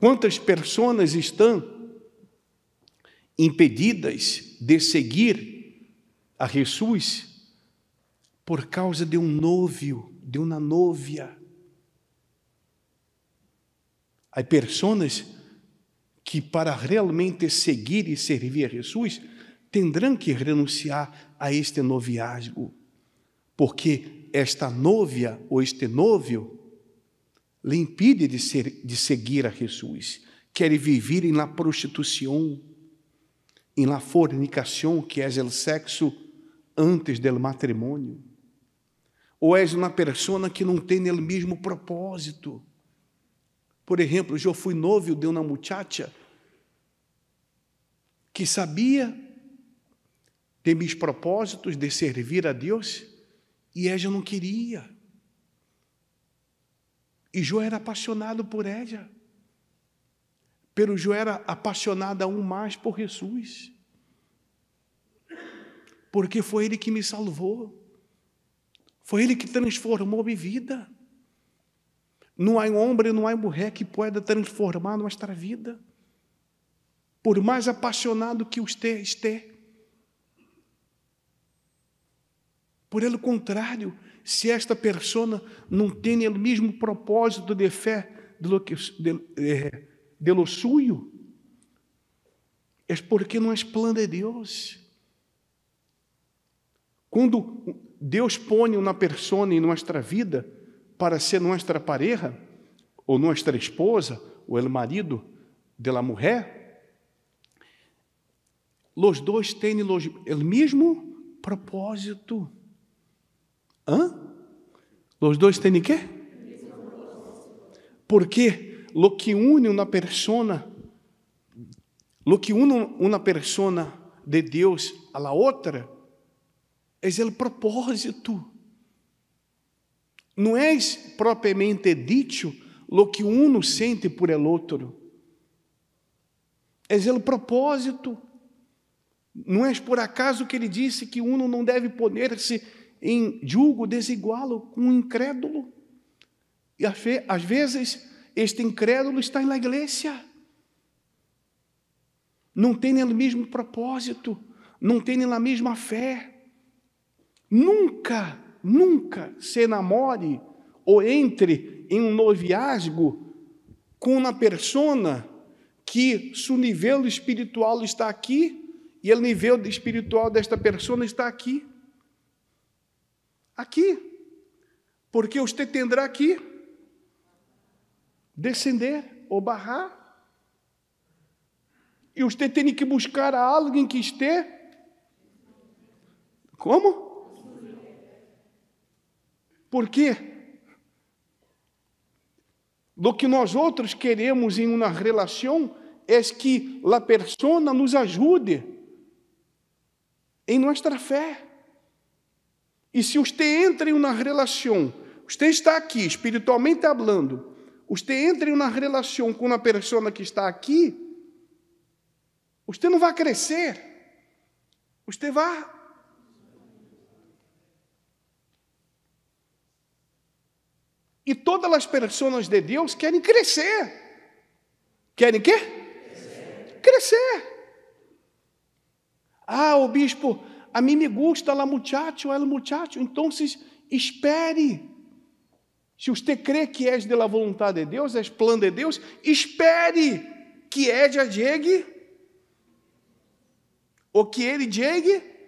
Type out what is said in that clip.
Quantas pessoas estão impedidas de seguir a Jesus por causa de um novio, de uma novia? Há pessoas que, para realmente seguir e servir a Jesus, terão que renunciar a este noviazgo, porque esta novia ou este novio lhe impide de, ser, de seguir a Jesus. Quer viver em la prostituição, em la fornicação, que é o sexo antes del matrimônio. Ou és uma pessoa que não tem o mesmo propósito. Por exemplo, eu fui novo de uma muchacha que sabia de meus propósitos de servir a Deus e ela não queria. E Jó era apaixonado por ela. Pero Jó era apaixonado aún mais por Jesus. Porque foi ele que me salvou. Foi ele que transformou minha vida. Não há homem, não há mulher que possa transformar nossa vida. Por mais apaixonado que você esteja, Por contrário, se esta pessoa não tem o mesmo propósito de fé de lo, que, de, é, de lo suyo, é porque não é plano de Deus. Quando Deus põe uma pessoa em nossa vida para ser nossa pareja, ou nossa esposa, ou el marido de la mulher, os dois têm o mesmo propósito. Hã? Os dois têm quê? Porque lo que une uma persona, lo que une uma persona de Deus a la outra, é o propósito. Não é propriamente dito lo que uno sente por el outro. É o propósito. Não é por acaso que ele disse que uno não deve poner-se em julgo desigualo com um incrédulo. E às vezes este incrédulo está na igreja. Não tem nem o mesmo propósito, não tem nem a mesma fé. Nunca, nunca se namore ou entre em um noviazgo com uma persona que seu nível espiritual está aqui e o nível espiritual desta pessoa está aqui aqui, porque você terá que descender ou barrar. E você tem que buscar a alguém que esteja. Como? Porque do que nós outros queremos em uma relação é que a persona nos ajude em nossa fé. E se você entra em uma relação, você está aqui espiritualmente hablando, você entra em uma relação com uma pessoa que está aqui, você não vai crescer, você vai E todas as pessoas de Deus querem crescer. Querem quê? Crescer. crescer. Ah, o bispo, a mim me gusta la muchacho, el muchacho. Então, espere. Se você crê que és de la vontade de Deus, és plano de Deus, espere que é ella chegue, ou que ele chegue,